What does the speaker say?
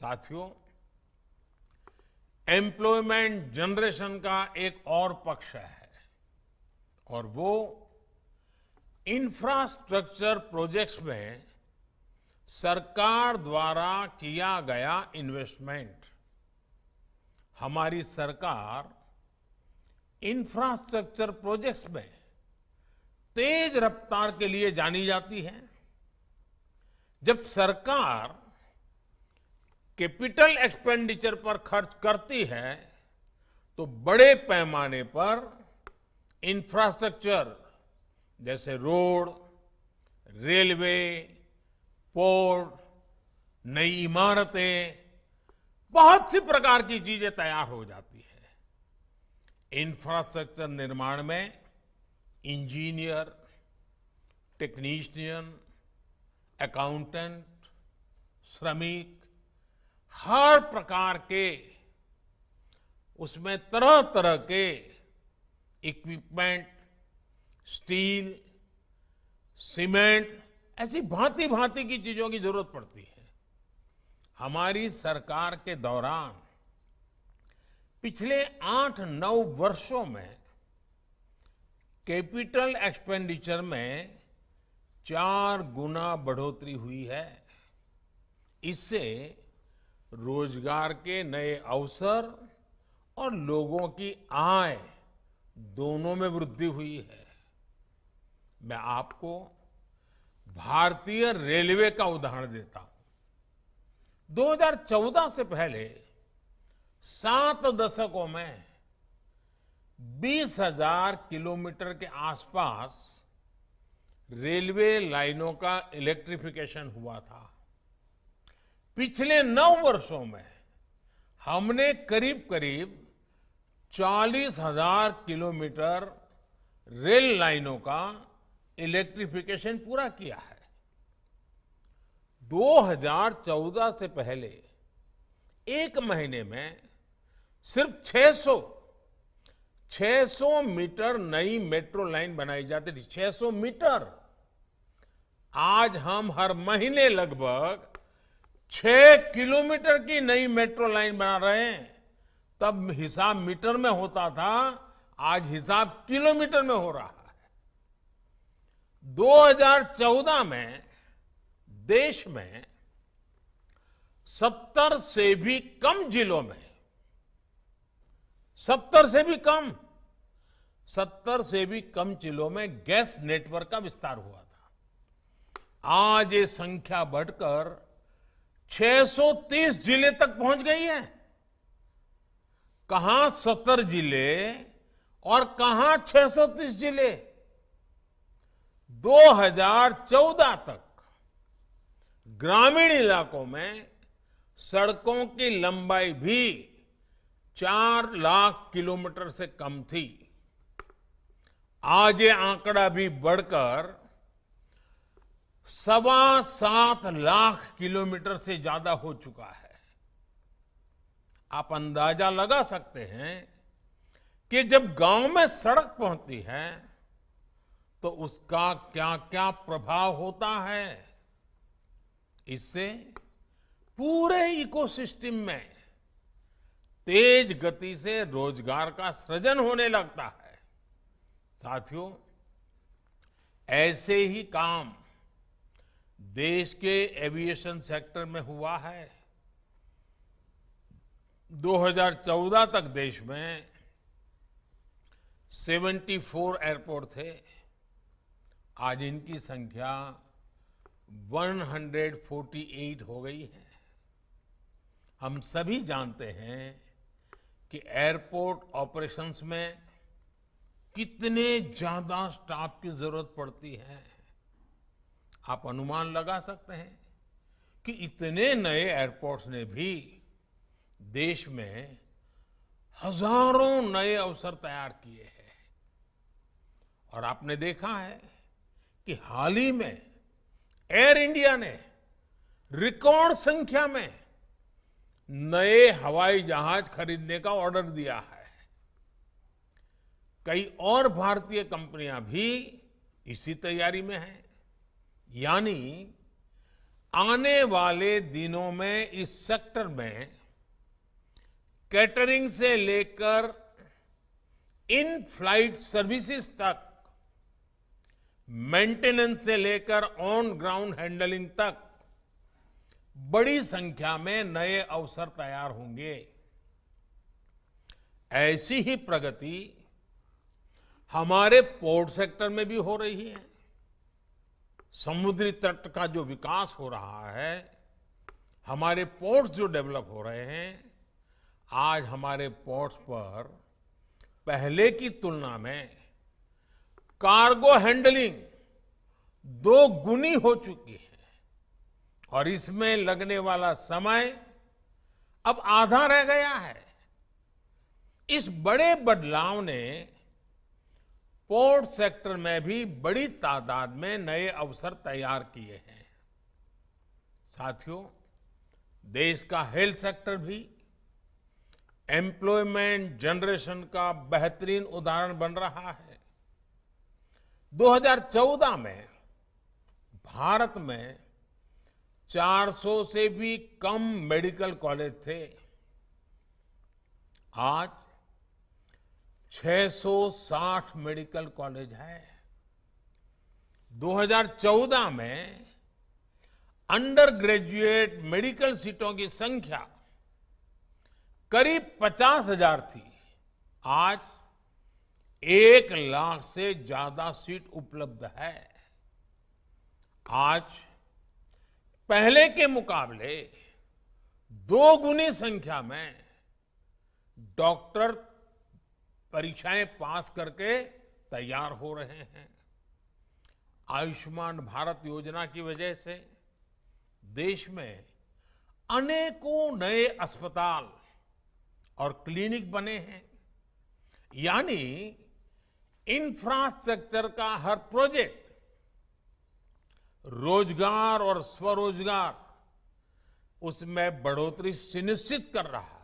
साथियों employment generation का एक और पक्ष है और वो इंफ्रास्ट्रक्चर प्रोजेक्ट्स में सरकार द्वारा किया गया इन्वेस्टमेंट हमारी सरकार इंफ्रास्ट्रक्चर प्रोजेक्ट्स में तेज रफ्तार के लिए जानी जाती है जब सरकार कैपिटल एक्सपेंडिचर पर खर्च करती है तो बड़े पैमाने पर इंफ्रास्ट्रक्चर जैसे रोड रेलवे पोर्ट नई इमारतें बहुत सी प्रकार की चीजें तैयार हो जाती है इंफ्रास्ट्रक्चर निर्माण में इंजीनियर टेक्नीशियन अकाउंटेंट श्रमिक हर प्रकार के उसमें तरह तरह के इक्विपमेंट स्टील सीमेंट ऐसी भांति भांति की चीजों की जरूरत पड़ती है हमारी सरकार के दौरान पिछले आठ नौ वर्षों में कैपिटल एक्सपेंडिचर में चार गुना बढ़ोतरी हुई है इससे रोजगार के नए अवसर और लोगों की आय दोनों में वृद्धि हुई है मैं आपको भारतीय रेलवे का उदाहरण देता हूं 2014 से पहले सात दशकों में बीस हजार किलोमीटर के आसपास रेलवे लाइनों का इलेक्ट्रिफिकेशन हुआ था पिछले नौ वर्षों में हमने करीब करीब चालीस हजार किलोमीटर रेल लाइनों का इलेक्ट्रिफिकेशन पूरा किया है 2014 से पहले एक महीने में सिर्फ 600 600 मीटर नई मेट्रो लाइन बनाई जाती थी 600 मीटर आज हम हर महीने लगभग छह किलोमीटर की नई मेट्रो लाइन बना रहे हैं तब हिसाब मीटर में होता था आज हिसाब किलोमीटर में हो रहा है 2014 में देश में 70 से भी कम जिलों में 70 से भी कम 70 से भी कम जिलों में गैस नेटवर्क का विस्तार हुआ था आज ये संख्या बढ़कर 630 जिले तक पहुंच गई है कहां 70 जिले और कहां 630 जिले 2014 तक ग्रामीण इलाकों में सड़कों की लंबाई भी 4 लाख किलोमीटर से कम थी आज ये आंकड़ा भी बढ़कर सवा सात लाख किलोमीटर से ज्यादा हो चुका है आप अंदाजा लगा सकते हैं कि जब गांव में सड़क पहुंचती है तो उसका क्या क्या प्रभाव होता है इससे पूरे इकोसिस्टम में तेज गति से रोजगार का सृजन होने लगता है साथियों ऐसे ही काम देश के एविएशन सेक्टर में हुआ है 2014 तक देश में 74 एयरपोर्ट थे आज इनकी संख्या 148 हो गई है हम सभी जानते हैं कि एयरपोर्ट ऑपरेशंस में कितने ज्यादा स्टाफ की जरूरत पड़ती है आप अनुमान लगा सकते हैं कि इतने नए एयरपोर्ट्स ने भी देश में हजारों नए अवसर तैयार किए हैं और आपने देखा है कि हाल ही में एयर इंडिया ने रिकॉर्ड संख्या में नए हवाई जहाज खरीदने का ऑर्डर दिया है कई और भारतीय कंपनियां भी इसी तैयारी में हैं यानी आने वाले दिनों में इस सेक्टर में कैटरिंग से लेकर इन फ्लाइट सर्विसेज तक मेंटेनेंस से लेकर ऑन ग्राउंड हैंडलिंग तक बड़ी संख्या में नए अवसर तैयार होंगे ऐसी ही प्रगति हमारे पोर्ट सेक्टर में भी हो रही है समुद्री तट का जो विकास हो रहा है हमारे पोर्ट्स जो डेवलप हो रहे हैं आज हमारे पोर्ट्स पर पहले की तुलना में कार्गो हैंडलिंग दो गुनी हो चुकी है और इसमें लगने वाला समय अब आधा रह गया है इस बड़े बदलाव ने स्पोर्ट्स सेक्टर में भी बड़ी तादाद में नए अवसर तैयार किए हैं साथियों देश का हेल्थ सेक्टर भी एम्प्लॉयमेंट जनरेशन का बेहतरीन उदाहरण बन रहा है 2014 में भारत में 400 से भी कम मेडिकल कॉलेज थे आज 660 मेडिकल कॉलेज हैं 2014 में अंडर ग्रेजुएट मेडिकल सीटों की संख्या करीब पचास हजार थी आज एक लाख से ज्यादा सीट उपलब्ध है आज पहले के मुकाबले दो गुनी संख्या में डॉक्टर परीक्षाएं पास करके तैयार हो रहे हैं आयुष्मान भारत योजना की वजह से देश में अनेकों नए अस्पताल और क्लिनिक बने हैं यानी इंफ्रास्ट्रक्चर का हर प्रोजेक्ट रोजगार और स्वरोजगार उसमें बढ़ोतरी सुनिश्चित कर रहा है